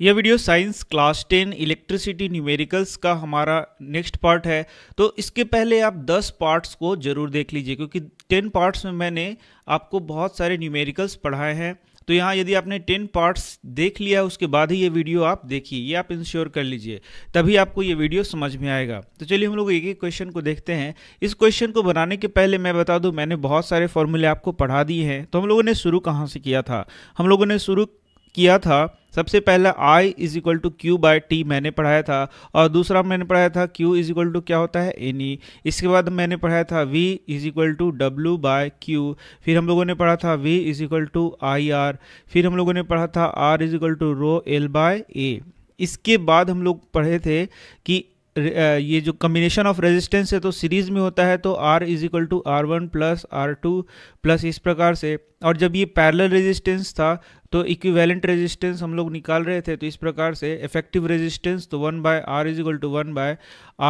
यह video science class ten electricity numericals का हमारा नेक्स्ट पार्ट है तो इसके पहले आप 10 पार्ट्स को ज़रूर देख लीजिए क्योंकि 10 पार्ट्स में मैंने आपको बहुत सारे न्यूमेरिकल्स पढ़ाए हैं तो यहाँ यदि आपने टेन पार्ट्स देख लिया उसके बाद ही ये वीडियो आप देखिए ये आप इंश्योर कर लीजिए तभी आपको ये वीडियो समझ में आएगा तो चलिए हम लोग एक एक क्वेश्चन को देखते हैं इस क्वेश्चन को बनाने के पहले मैं बता दूँ मैंने बहुत सारे फॉर्मूले आपको पढ़ा दिए हैं तो हम लोगों ने शुरू कहाँ से किया था हम लोगों ने शुरू किया था सबसे पहला I is equal to Q by T मैंने पढ़ाया था और दूसरा मैंने पढ़ाया था क्यू इज इक्वल टू क्या होता है एन ई e. इसके बाद मैंने पढ़ाया था V is equal to W by Q फिर हम लोगों ने पढ़ा था V is equal to I R फिर हम लोगों ने पढ़ा था R is equal to rho L by A इसके बाद हम लोग पढ़े थे कि ये जो कम्बिनेशन ऑफ रेजिस्टेंस है तो सीरीज़ में होता है तो R is equal to R one plus R two plus इस प्रकार से और जब ये पैरेलल रेजिस्टेंस था तो इक्विवेलेंट रेजिस्टेंस हम लोग निकाल रहे थे तो इस प्रकार से इफेक्टिव रेजिस्टेंस तो one by R is equal to one by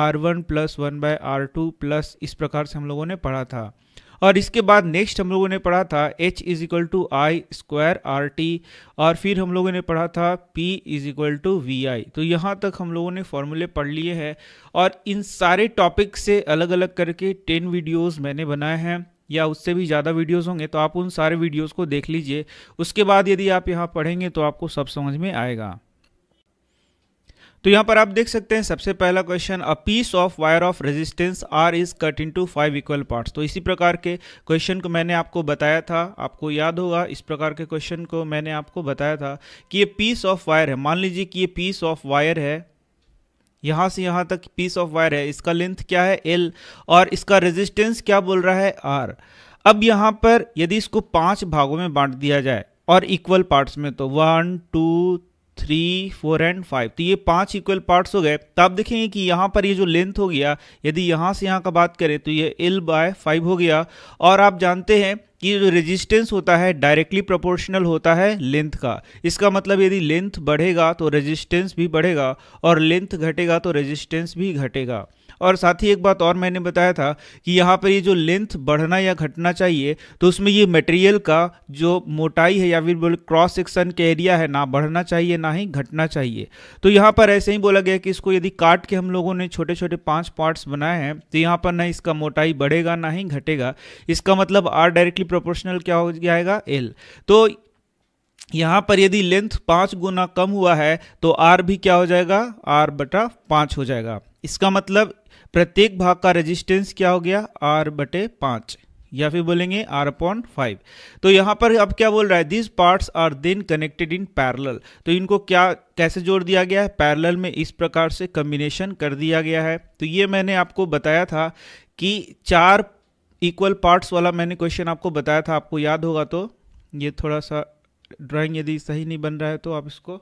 R one plus one by R two plus इस प्रकार से हम लोगों ने पढ़ा था और इसके बाद नेक्स्ट हम लोगों ने पढ़ा था H is equal to I square R T और फिर हम लोगों ने पढ़ा था P is equal to V I तो यहाँ तक हम लोगों ने फॉर्मूले पढ़ लिए हैं और इन सारे टॉपिक से अलग अलग करके टेन वीडियोज़ मैंने बनाए हैं या उससे भी ज़्यादा वीडियोस होंगे तो आप उन सारे वीडियोस को देख लीजिए उसके बाद यदि आप यहाँ पढ़ेंगे तो आपको सब समझ में आएगा तो यहाँ पर आप देख सकते हैं सबसे पहला question a piece of wire of resistance R is cut into five equal parts तो इसी प्रकार के क्वेश्चन को मैंने आपको बताया था आपको याद होगा इस प्रकार के क्वेश्चन को मैंने आपको बताया था कि ये पीस ऑफ वायर है मान लीजिए कि ये पीस ऑफ वायर है यहाँ से यहाँ तक पीस ऑफ वायर है इसका लेंथ क्या है एल और इसका रेजिस्टेंस क्या बोल रहा है आर अब यहाँ पर यदि इसको पांच भागों में बांट दिया जाए और इक्वल पार्ट्स में तो one two three four and five तो ये पांच इक्वल पार्ट्स हो गए तो आप देखेंगे कि यहाँ पर ये जो लेंथ हो गया यदि यहाँ से यहाँ का बात करें तो ये एल बाय फाइव हो गया और आप जानते हैं कि जो रेजिस्टेंस होता है डायरेक्टली प्रोपोर्शनल होता है लेंथ का इसका मतलब यदि लेंथ बढ़ेगा तो रेजिस्टेंस भी बढ़ेगा और लेंथ घटेगा तो रेजिस्टेंस भी घटेगा और साथ ही एक बात और मैंने बताया था कि यहाँ पर ये जो लेंथ बढ़ना या घटना चाहिए तो उसमें ये मटेरियल का जो मोटाई है या फिर बोले क्रॉस सेक्शन के एरिया है ना बढ़ना चाहिए ना ही घटना चाहिए तो यहाँ पर ऐसे ही बोला गया कि इसको यदि काट के हम लोगों ने छोटे छोटे पाँच पार्ट्स बनाए हैं तो यहाँ पर ना इसका मोटाई बढ़ेगा ना ही घटेगा इसका मतलब आर डायरेक्टली प्रोपोर्शनल क्या हो जाएगा एल तो यहाँ पर यदि लेंथ पाँच गुना कम हुआ है तो आर भी क्या हो जाएगा आर बटा पाँच हो जाएगा इसका मतलब प्रत्येक भाग का रेजिस्टेंस क्या हो गया आर बटे पाँच या फिर बोलेंगे आर अपॉन फाइव तो यहाँ पर अब क्या बोल रहा है this parts are then connected in parallel तो इनको क्या कैसे जोड़ दिया गया है पैरल में इस प्रकार से कम्बिनेशन कर दिया गया है तो ये मैंने आपको बताया था कि चार इक्वल पार्ट्स वाला मैंने क्वेश्चन आपको बताया था आपको याद होगा तो ये थोड़ा सा ड्राइंग यदि सही नहीं बन रहा है तो आप इसको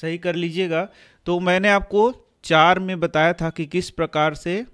सही कर लीजिएगा तो मैंने आपको चार में बताया था कि किस प्रकार से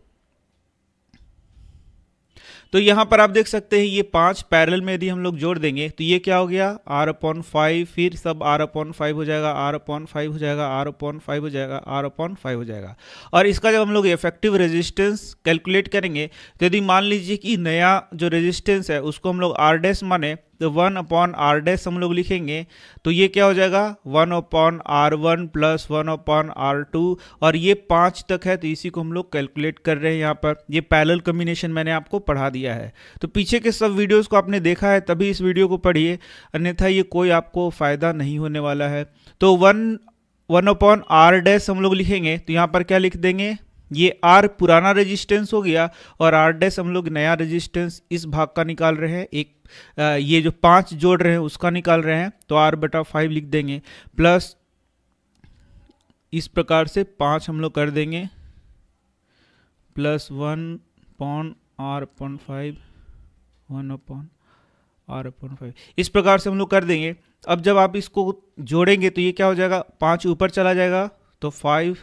तो यहां पर आप देख सकते हैं ये पांच पैरल में यदि हम लोग जोड़ देंगे तो ये क्या हो गया आर अपॉन फाइव फिर सब आर अपॉन फाइव हो जाएगा आर अपॉन फाइव हो जाएगा आर अपॉन फाइव हो जाएगा आर अपॉन फाइव हो जाएगा और इसका जब हम लोग इफेक्टिव रेजिस्टेंस कैलकुलेट करेंगे तो यदि मान लीजिए कि नया जो रेजिस्टेंस है उसको हम लोग आर डैस माने तो वन अपॉन आर डैश हम लोग लिखेंगे तो ये क्या हो जाएगा one upon R one plus one upon R two और ये पाँच तक है तो इसी को हम लोग कैलकुलेट कर रहे हैं यहाँ पर ये पैरल कम्बिनेशन मैंने आपको पढ़ा दिया है तो पीछे के सब वीडियोज़ को आपने देखा है तभी इस वीडियो को पढ़िए अन्यथा ये कोई आपको फ़ायदा नहीं होने वाला है तो one one upon R dash हम लोग लिखेंगे तो यहाँ पर क्या लिख देंगे ये आर पुराना रेजिस्टेंस हो गया और आर डैस हम लोग नया रेजिस्टेंस इस भाग का निकाल रहे हैं एक आ, ये जो पाँच जोड़ रहे हैं उसका निकाल रहे हैं तो आर बटा फाइव लिख देंगे प्लस इस प्रकार से पाँच हम लोग कर देंगे plus one upon R upon five one upon R upon five इस प्रकार से हम लोग कर देंगे अब जब आप इसको जोड़ेंगे तो ये क्या हो जाएगा पाँच ऊपर चला जाएगा तो फाइव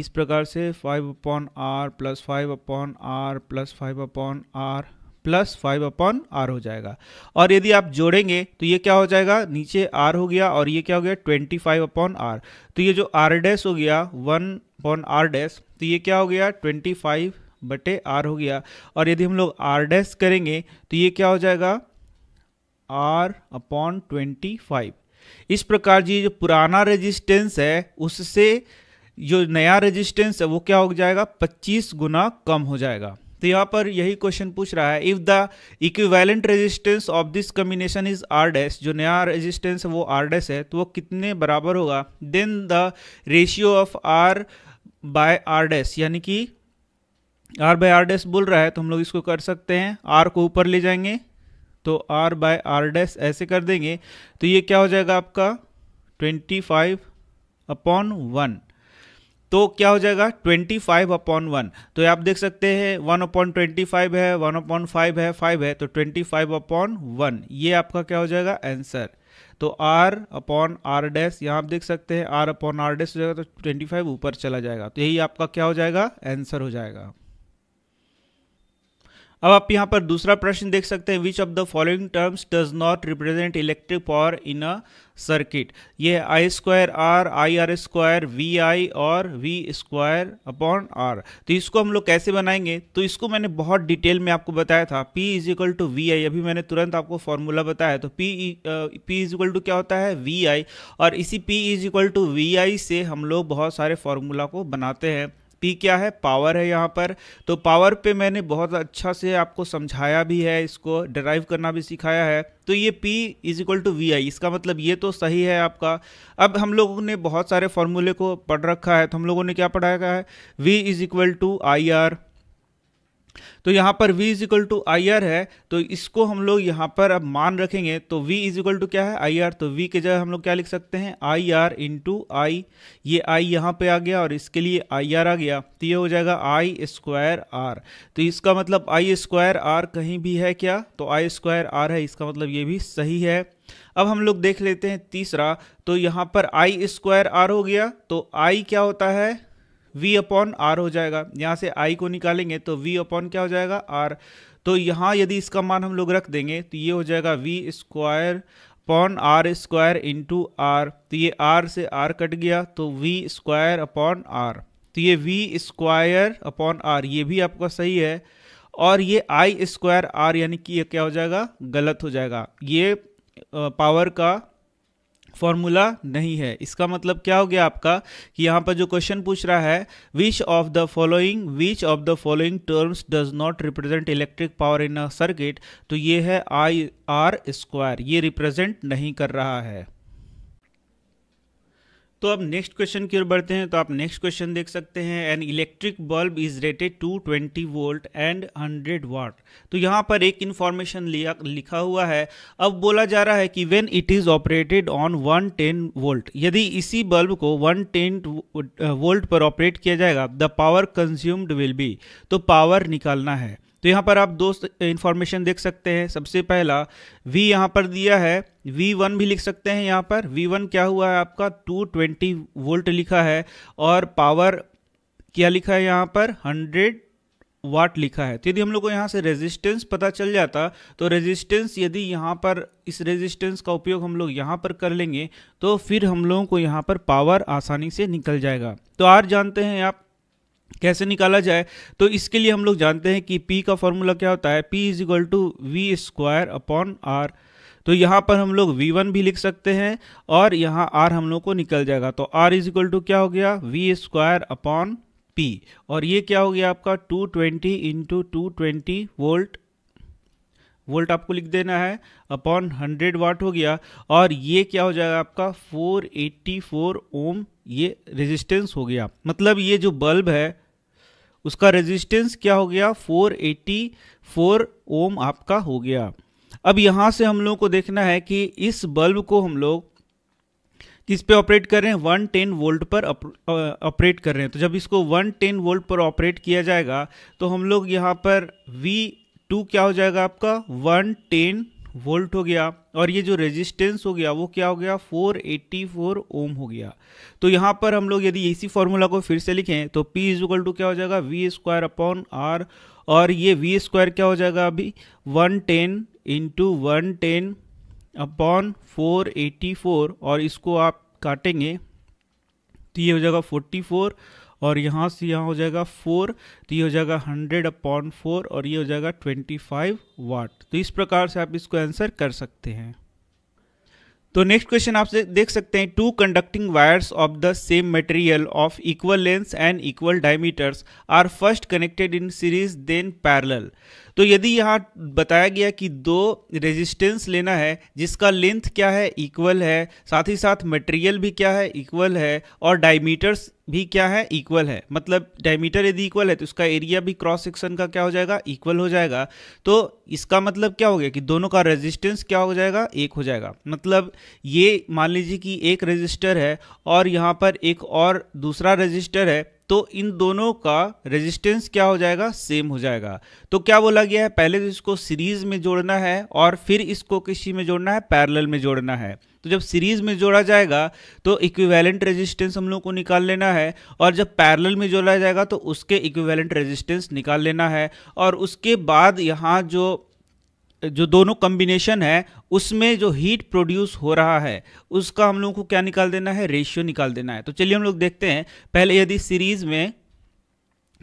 इस प्रकार से five upon R plus five upon R plus five upon R plus five upon R हो जाएगा और यदि आप जोड़ेंगे तो ये क्या हो जाएगा नीचे आर हो गया और ये क्या हो गया ट्वेंटी फाइव अपॉन आर तो ये जो आर डैश हो गया वन अपॉन आर डैश तो ये क्या हो गया ट्वेंटी फाइव बटे आर हो गया और यदि हम लोग आर डैश करेंगे तो ये क्या हो जाएगा आर अपॉन ट्वेंटी फाइव इस प्रकार जी जो पुराना रेजिस्टेंस है उससे जो नया रेजिस्टेंस है वो क्या हो जाएगा 25 गुना कम हो जाएगा तो यहाँ पर यही क्वेश्चन पूछ रहा है if the equivalent resistance of this combination is R dash जो नया रेजिस्टेंस है वो आर डैश है तो वो कितने बराबर होगा then the ratio of R by R dash यानी कि आर बाय आर डैश बोल रहा है तो हम लोग इसको कर सकते हैं आर को ऊपर ले जाएंगे तो आर बाय आर डैश ऐसे कर देंगे तो ये क्या हो जाएगा आपका ट्वेंटी फाइव अपॉन वन तो क्या हो जाएगा 25 फाइव अपॉन वन तो आप देख सकते हैं वन अपॉन ट्वेंटी फाइव है वन अपॉन फाइव है फाइव है तो 25 फाइव अपॉन वन ये आपका क्या हो जाएगा आंसर तो r अपॉन आर डैस यहाँ आप देख सकते हैं r अपॉन आर डैस हो जाएगा तो 25 ऊपर चला जाएगा तो यही आपका क्या हो जाएगा आंसर हो जाएगा अब आप यहाँ पर दूसरा प्रश्न देख सकते हैं which of the following terms does not represent electric power in a circuit ये I square R I R square V I और वी स्क्वायर अपॉन आर तो इसको हम लोग कैसे बनाएंगे तो इसको मैंने बहुत डिटेल में आपको बताया था P is equal to V I अभी मैंने तुरंत आपको फॉर्मूला बताया तो P P is equal to क्या होता है वी आई और इसी P is equal to V I से हम लोग बहुत सारे फॉर्मूला को बनाते हैं पी क्या है पावर है यहाँ पर तो पावर पे मैंने बहुत अच्छा से आपको समझाया भी है इसको डराइव करना भी सिखाया है तो ये P is equal to V I इसका मतलब ये तो सही है आपका अब हम लोगों ने बहुत सारे फॉर्मूले को पढ़ रखा है तो हम लोगों ने क्या पढ़ाया है V is equal to I R तो यहाँ पर v is equal to I R है तो इसको हम लोग यहाँ पर अब मान रखेंगे तो v इज इक्वल टू क्या है आई आर तो v की जगह हम लोग क्या लिख सकते हैं आई आर इंटू आई ये i यहाँ पे आ गया और इसके लिए आई आर आ गया तो ये हो जाएगा आई स्क्वायर आर तो इसका मतलब आई स्क्वायर आर कहीं भी है क्या तो आई स्क्वायर आर है इसका मतलब ये भी सही है अब हम लोग देख लेते हैं तीसरा तो यहाँ पर आई स्क्वायर आर हो गया तो आई क्या होता है वी अपॉन आर हो जाएगा यहाँ से आई को निकालेंगे तो वी अपॉन क्या हो जाएगा आर तो यहाँ यदि इसका मान हम लोग रख देंगे तो ये हो जाएगा V square upon R square into R तो ये आर से आर कट गया तो वी स्क्वायर अपॉन आर तो ये वी स्क्वायर अपॉन आर ये भी आपका सही है और ये आई स्क्वायर आर यानी कि ये क्या हो जाएगा गलत हो जाएगा ये पावर का फॉर्मूला नहीं है इसका मतलब क्या हो गया आपका कि यहाँ पर जो क्वेश्चन पूछ रहा है which of the following which of the following terms does not represent electric power in a circuit तो ये है आई आर स्क्वायर ये रिप्रेजेंट नहीं कर रहा है तो अब नेक्स्ट क्वेश्चन की ओर बढ़ते हैं तो आप नेक्स्ट क्वेश्चन देख सकते हैं an electric bulb is rated two twenty volt and hundred watt तो यहाँ पर एक इन्फॉर्मेशन लिया लिखा हुआ है अब बोला जा रहा है कि when it is operated on one ten volt यदि इसी बल्ब को वन टेन वोल्ट पर ऑपरेट किया जाएगा the power consumed will be तो पावर निकालना है तो यहाँ पर आप दोस्त इन्फॉर्मेशन देख सकते हैं सबसे पहला v यहाँ पर दिया है v1 भी लिख सकते हैं यहाँ पर v1 क्या हुआ है आपका 220 वोल्ट लिखा है और पावर क्या लिखा है यहाँ पर 100 वाट लिखा है तो यदि हम लोग को यहाँ से रेजिस्टेंस पता चल जाता तो रेजिस्टेंस यदि यहाँ पर इस रेजिस्टेंस का उपयोग हम लोग यहाँ पर कर लेंगे तो फिर हम लोगों को यहाँ पर पावर आसानी से निकल जाएगा तो आर जानते हैं आप कैसे निकाला जाए तो इसके लिए हम लोग जानते हैं कि पी का फॉर्मूला क्या होता है P is equal to V square upon R तो यहाँ पर हम लोग V1 भी लिख सकते हैं और यहाँ R हम लोग को निकल जाएगा तो R इज इक्वल टू क्या हो गया वी स्क्वायर अपॉन पी और ये क्या हो गया आपका 220 twenty into two volt volt आपको लिख देना है अपॉन 100 वाट हो गया और ये क्या हो जाएगा आपका 484 ओम ये रेजिस्टेंस हो गया मतलब ये जो बल्ब है उसका रेजिस्टेंस क्या हो गया 484 ओम आपका हो गया अब यहां से हम लोगों को देखना है कि इस बल्ब को हम लोग किस पे ऑपरेट कर रहे हैं 110 वोल्ट पर ऑपरेट कर रहे हैं तो जब इसको 110 वोल्ट पर ऑपरेट किया जाएगा तो हम लोग यहाँ पर V2 क्या हो जाएगा आपका 110 वोल्ट हो गया और ये जो रेजिस्टेंस हो गया वो क्या हो गया 484 ओम हो गया तो यहाँ पर हम लोग यदि इसी फॉर्मूला को फिर से लिखें तो P इक्वल टू क्या हो जाएगा वी स्क्वायर अपॉन आर और ये वी स्क्वायर क्या हो जाएगा अभी 110 ten into one ten upon four और इसको आप काटेंगे तो ये हो जाएगा फोर्टी और यहाँ से यहाँ हो जाएगा फोर तो ये हो जाएगा हंड्रेड अपॉन फोर और ये हो जाएगा ट्वेंटी फाइव वाट तो इस प्रकार से आप इसको आंसर कर सकते हैं तो नेक्स्ट क्वेश्चन आप देख सकते हैं two conducting wires of the same material of equal length and equal diameters are first connected in series then parallel तो यदि यहाँ बताया गया कि दो रेजिस्टेंस लेना है जिसका लेंथ क्या है इक्वल है साथ ही साथ मटेरियल भी क्या है इक्वल है और डायमीटर्स भी क्या है इक्वल है मतलब डायमीटर यदि इक्वल है तो इसका एरिया भी क्रॉस सेक्शन का क्या हो जाएगा इक्वल हो जाएगा तो इसका मतलब क्या हो गया कि दोनों का रेजिस्टेंस क्या हो जाएगा एक हो जाएगा मतलब ये मान लीजिए कि एक रजिस्टर है और यहाँ पर एक और दूसरा रजिस्टर है तो इन दोनों का रेजिस्टेंस क्या हो जाएगा सेम हो जाएगा तो क्या बोला गया है पहले तो इसको सीरीज में जोड़ना है और फिर इसको किसी में जोड़ना है पैरेलल में जोड़ना है तो जब सीरीज में जोड़ा जाएगा तो इक्विवेलेंट रेजिस्टेंस हम लोग को निकाल लेना है और जब पैरेलल में जोड़ा जाएगा तो उसके इक्विवेलेंट रेजिस्टेंस निकाल लेना है और उसके बाद यहाँ जो जो दोनों कम्बिनेशन है उसमें जो हीट प्रोड्यूस हो रहा है उसका हम लोगों को क्या निकाल देना है रेशियो निकाल देना है तो चलिए हम लोग देखते हैं पहले यदि सीरीज में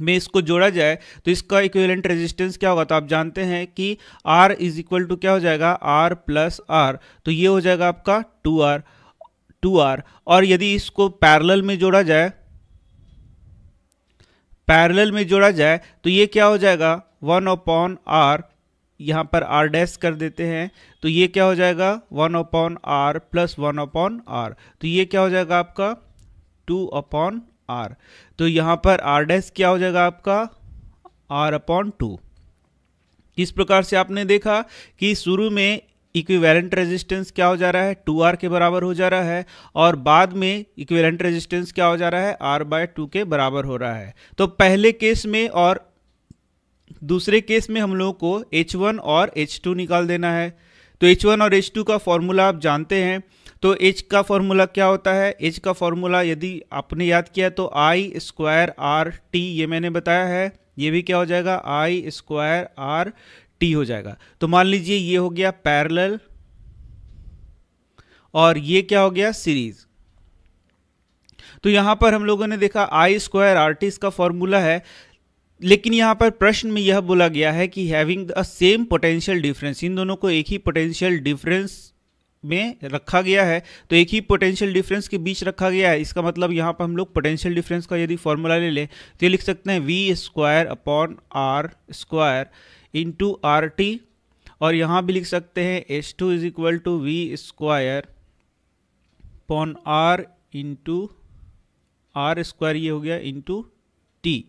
में इसको जोड़ा जाए तो इसका इक्विवेलेंट रेजिस्टेंस क्या होगा तो आप जानते हैं कि R इज इक्वल टू क्या हो जाएगा R प्लस आर तो ये हो जाएगा आपका 2R 2R और यदि इसको पैरेलल में जोड़ा जाए पैरेलल में जोड़ा जाए तो ये क्या हो जाएगा वन अपॉन आर यहाँ पर आर डैश कर देते हैं तो ये क्या हो जाएगा one upon R plus one upon R तो ये क्या हो जाएगा आपका टू अपॉन आर तो यहाँ पर आर डैश क्या हो जाएगा आपका आर अपॉन टू इस प्रकार से आपने देखा कि शुरू में इक्विवेलेंट रेजिस्टेंस क्या हो जा रहा है टू आर के बराबर हो जा रहा है और बाद में इक्विवेलेंट रेजिस्टेंस क्या हो जा रहा है आर बाय टू के बराबर हो रहा है तो पहले केस में और दूसरे केस में हम लोगों को H1 और H2 निकाल देना है तो H1 और H2 का फॉर्मूला आप जानते हैं तो H का फॉर्मूला क्या होता है H का फॉर्मूला यदि आपने याद किया तो आई स्क्वायर आर टी ये मैंने बताया है ये भी क्या हो जाएगा आई स्क्वायर आर टी हो जाएगा तो मान लीजिए ये हो गया पैरेलल और ये क्या हो गया सीरीज तो यहां पर हम लोगों ने देखा आई स्क्वायर आर टी इसका फॉर्मूला है लेकिन यहाँ पर प्रश्न में यह बोला गया है कि having the same potential difference इन दोनों को एक ही पोटेंशियल डिफरेंस में रखा गया है तो एक ही पोटेंशियल डिफरेंस के बीच रखा गया है इसका मतलब यहाँ पर हम लोग पोटेंशियल डिफरेंस का यदि फॉर्मूला ले लें तो ये लिख सकते हैं V square upon R square into R T और यहाँ भी लिख सकते हैं S two is equal to V square upon R into R square ये हो गया इंटू टी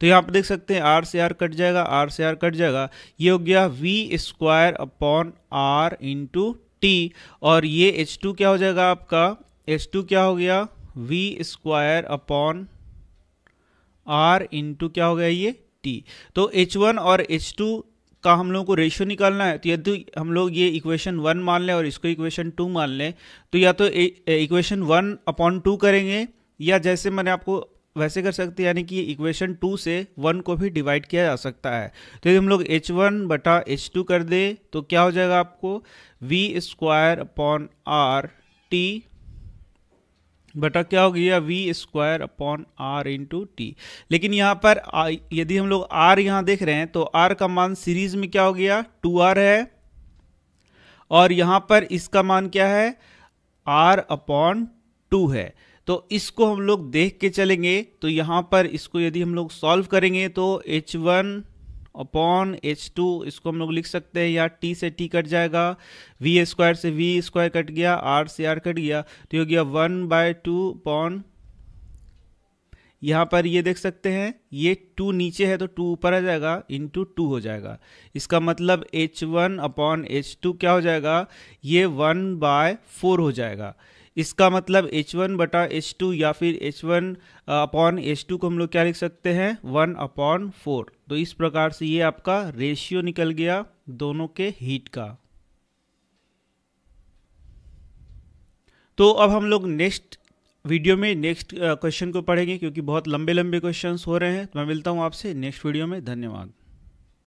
तो यहाँ पर देख सकते हैं आर से आर कट जाएगा आर से आर कट जाएगा ये हो गया V square upon R into T और ये एच टू क्या हो जाएगा आपका एच टू क्या हो गया V square upon R into क्या हो गया ये टी तो एच वन और एच टू का हम लोगों को रेशियो निकालना है तो यदि तो हम लोग ये इक्वेशन वन मान लें और इसको इक्वेशन टू मान लें तो या तो इक्वेशन वन अपॉन टू करेंगे या जैसे मैंने आपको वैसे कर सकते हैं यानी कि इक्वेशन टू से वन को भी डिवाइड किया जा सकता है तो यदि हम लोग एच वन बटा एच टू कर दे तो क्या हो जाएगा आपको V square upon R T बटा क्या हो गया V square upon R into T लेकिन यहाँ पर यदि हम लोग आर यहाँ देख रहे हैं तो आर का मान सीरीज में क्या हो गया टू आर है और यहाँ पर इसका मान क्या है आर अपॉन टू है तो इसको हम लोग देख के चलेंगे तो यहाँ पर इसको यदि हम लोग सॉल्व करेंगे तो H one upon H two इसको हम लोग लिख सकते हैं या टी से टी कट जाएगा वी स्क्वायर से वी स्क्वायर कट गया आर से आर कट गया तो हो गया वन बाय टू अपॉन यहाँ पर ये देख सकते हैं ये टू नीचे है तो टू ऊपर आ जाएगा इंटू टू हो जाएगा इसका मतलब H one upon H two क्या हो जाएगा ये वन बाय फोर हो जाएगा इसका मतलब एच वन बटा एच टू या फिर H one upon H two को हम लोग क्या लिख सकते हैं वन अपॉन फोर तो इस प्रकार से ये आपका रेशियो निकल गया दोनों के हीट का तो अब हम लोग नेक्स्ट वीडियो में नेक्स्ट क्वेश्चन को पढ़ेंगे क्योंकि बहुत लंबे लंबे क्वेश्चंस हो रहे हैं तो मैं मिलता हूँ आपसे नेक्स्ट वीडियो में धन्यवाद